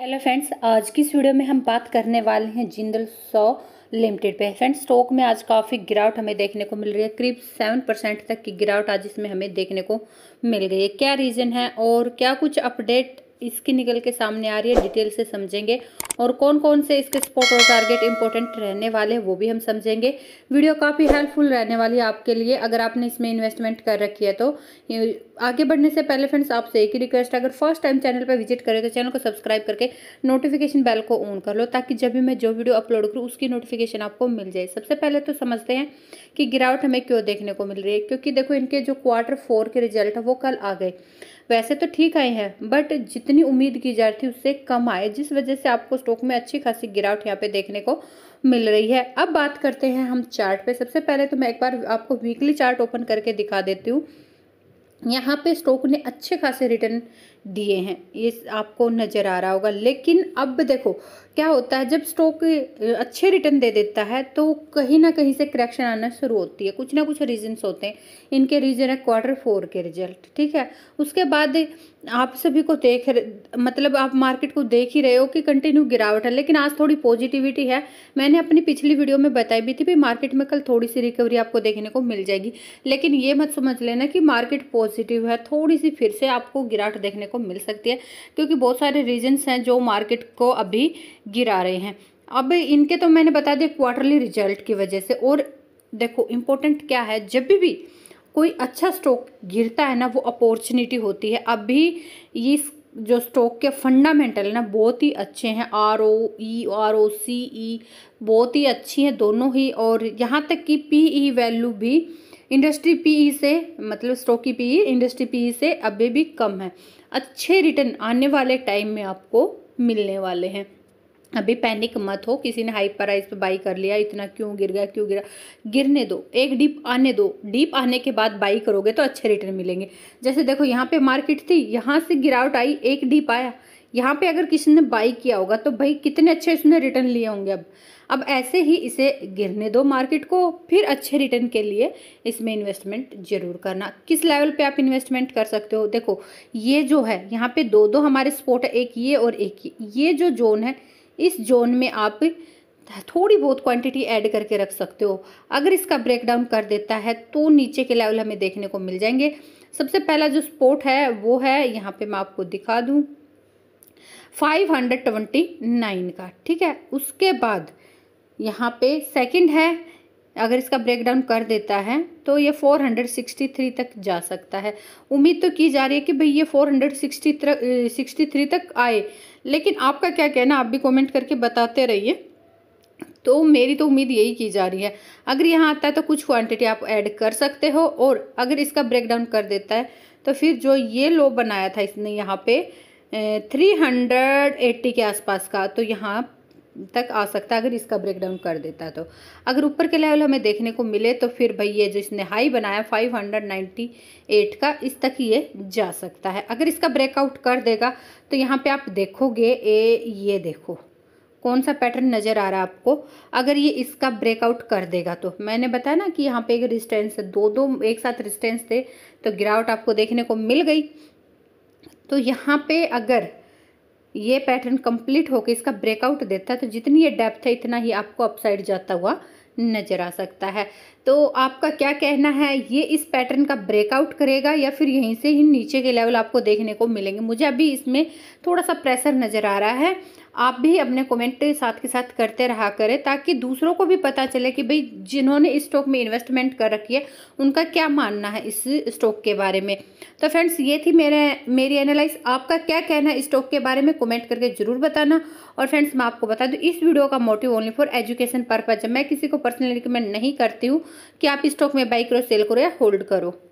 hello friends आज की इस वीडियो में हम बात करने वाले हैं जिंदल सौ लिमिटेड पे फ्रेंड्स स्टॉक में आज काफ़ी गिरावट हमें देखने को मिल रही है करीब सेवन परसेंट तक की गिरावट आज इसमें हमें देखने को मिल गई है क्या रीज़न है और क्या कुछ अपडेट इसकी निकल के सामने आ रही है डिटेल से समझेंगे और कौन कौन से इसके स्पॉट और टारगेट इंपॉर्टेंट रहने वाले हैं वो भी हम समझेंगे वीडियो काफ़ी हेल्पफुल रहने वाली है आपके लिए अगर आपने इसमें इन्वेस्टमेंट कर रखी है तो आगे बढ़ने से पहले फ्रेंड्स आपसे एक ही रिक्वेस्ट है अगर फर्स्ट टाइम चैनल पर विजिट करें तो चैनल को सब्सक्राइब करके नोटिफिकेशन बेल को ऑन कर लो ताकि जब भी मैं जो वीडियो अपलोड करूँ उसकी नोटिफिकेशन आपको मिल जाए सबसे पहले तो समझते हैं कि गिरावट हमें क्यों देखने को मिल रही है क्योंकि देखो इनके जो क्वार्टर फोर के रिजल्ट है वो कल आ गए वैसे तो ठीक आए हैं बट जितनी उम्मीद की जा रही थी उससे कम आए जिस वजह से आपको स्टॉक में अच्छी खासी गिरावट यहाँ पे देखने को मिल रही है अब बात करते हैं हम चार्ट पे सबसे पहले तो मैं एक बार आपको वीकली चार्ट ओपन करके दिखा देती हूँ यहाँ पे स्टॉक ने अच्छे खासे रिटर्न दिए हैं ये आपको नज़र आ रहा होगा लेकिन अब देखो क्या होता है जब स्टॉक अच्छे रिटर्न दे देता है तो कहीं ना कहीं से करेक्शन आना शुरू होती है कुछ ना कुछ रीजंस होते हैं इनके रीजन है क्वार्टर फोर के रिजल्ट ठीक है उसके बाद आप सभी को देख मतलब आप मार्केट को देख ही रहे हो कि कंटिन्यू गिरावट है लेकिन आज थोड़ी पॉजिटिविटी है मैंने अपनी पिछली वीडियो में बताई भी थी भाई मार्केट में कल थोड़ी सी रिकवरी आपको देखने को मिल जाएगी लेकिन ये मत समझ लेना कि मार्केट पॉजिटिव है थोड़ी सी फिर से आपको गिरावट देखने को मिल सकती है क्योंकि बहुत सारे रीजन्स हैं जो मार्केट को अभी गिरा रहे हैं अब इनके तो मैंने बता दिया क्वार्टरली रिजल्ट की वजह से और देखो इम्पोर्टेंट क्या है जब भी, भी कोई अच्छा स्टॉक गिरता है ना वो अपॉर्चुनिटी होती है अभी ये जो स्टॉक के फंडामेंटल ना बहुत ही अच्छे हैं R O E R O सी ई बहुत ही अच्छी हैं दोनों ही और यहाँ तक कि पी ई वैल्यू भी इंडस्ट्री पीई e से मतलब स्टॉक की पीई इंडस्ट्री पीई से अभी भी कम है अच्छे रिटर्न आने वाले टाइम में आपको मिलने वाले हैं अभी पैनिक मत हो किसी ने हाई प्राइस पे बाई कर लिया इतना क्यों गिर गया क्यों गिरा गिरने दो एक डीप आने दो डीप आने के बाद बाई करोगे तो अच्छे रिटर्न मिलेंगे जैसे देखो यहाँ पे मार्केट थी यहाँ से गिरावट आई एक डीप आया यहाँ पे अगर किसी ने बाई किया होगा तो भाई कितने अच्छे उसने रिटर्न लिए होंगे अब अब ऐसे ही इसे गिरने दो मार्केट को फिर अच्छे रिटर्न के लिए इसमें इन्वेस्टमेंट जरूर करना किस लेवल पे आप इन्वेस्टमेंट कर सकते हो देखो ये जो है यहाँ पे दो दो हमारे स्पोर्ट है एक ये और एक ये ये जो जोन है इस जोन में आप थोड़ी बहुत क्वांटिटी ऐड करके रख सकते हो अगर इसका ब्रेकडाउन कर देता है तो नीचे के लेवल हमें देखने को मिल जाएंगे सबसे पहला जो स्पोर्ट है वो है यहाँ पे मैं आपको दिखा दूँ फाइव हंड्रेड ट्वेंटी नाइन का ठीक है उसके बाद यहाँ पे सेकंड है अगर इसका ब्रेकडाउन कर देता है तो ये 463 तक जा सकता है उम्मीद तो की जा रही है कि भाई ये 460 सिक्सटी थ्री तक आए लेकिन आपका क्या कहना आप भी कमेंट करके बताते रहिए तो मेरी तो उम्मीद यही की जा रही है अगर यहाँ आता है तो कुछ क्वांटिटी आप ऐड कर सकते हो और अगर इसका ब्रेकडाउन कर देता है तो फिर जो ये लो बनाया था इसने यहाँ पे थ्री हंड्रेड एट्टी के आसपास का तो यहाँ तक आ सकता है अगर इसका ब्रेकडाउन कर देता तो अगर ऊपर के लेवल हमें देखने को मिले तो फिर भाई ये जो इसने हाई बनाया 598 का इस तक ये जा सकता है अगर इसका ब्रेकआउट कर देगा तो यहाँ पे आप देखोगे ए ये देखो कौन सा पैटर्न नज़र आ रहा है आपको अगर ये इसका ब्रेकआउट कर देगा तो मैंने बताया ना कि यहाँ पे एक रिस्टेंस दो दो एक साथ रिस्टेंस थे तो गिरावट आपको देखने को मिल गई तो यहाँ पे अगर ये पैटर्न कंप्लीट होकर इसका ब्रेकआउट देता है तो जितनी ये डेप्थ है इतना ही आपको अपसाइड जाता हुआ नज़र आ सकता है तो आपका क्या कहना है ये इस पैटर्न का ब्रेकआउट करेगा या फिर यहीं से ही नीचे के लेवल आपको देखने को मिलेंगे मुझे अभी इसमें थोड़ा सा प्रेशर नज़र आ रहा है आप भी अपने कमेंट साथ के साथ करते रहा करें ताकि दूसरों को भी पता चले कि भाई जिन्होंने इस स्टॉक में इन्वेस्टमेंट कर रखी है उनका क्या मानना है इस स्टॉक के बारे में तो फ्रेंड्स ये थी मेरे मेरी एनालाइज आपका क्या कहना है स्टॉक के बारे में कमेंट करके ज़रूर बताना और फ्रेंड्स मैं आपको बता दूँ इस वीडियो का motive only for education purpose मैं किसी को पर्सनली रिकमेंड नहीं करती हूँ कि आप स्टॉक में बाई करो सेल करो या होल्ड करो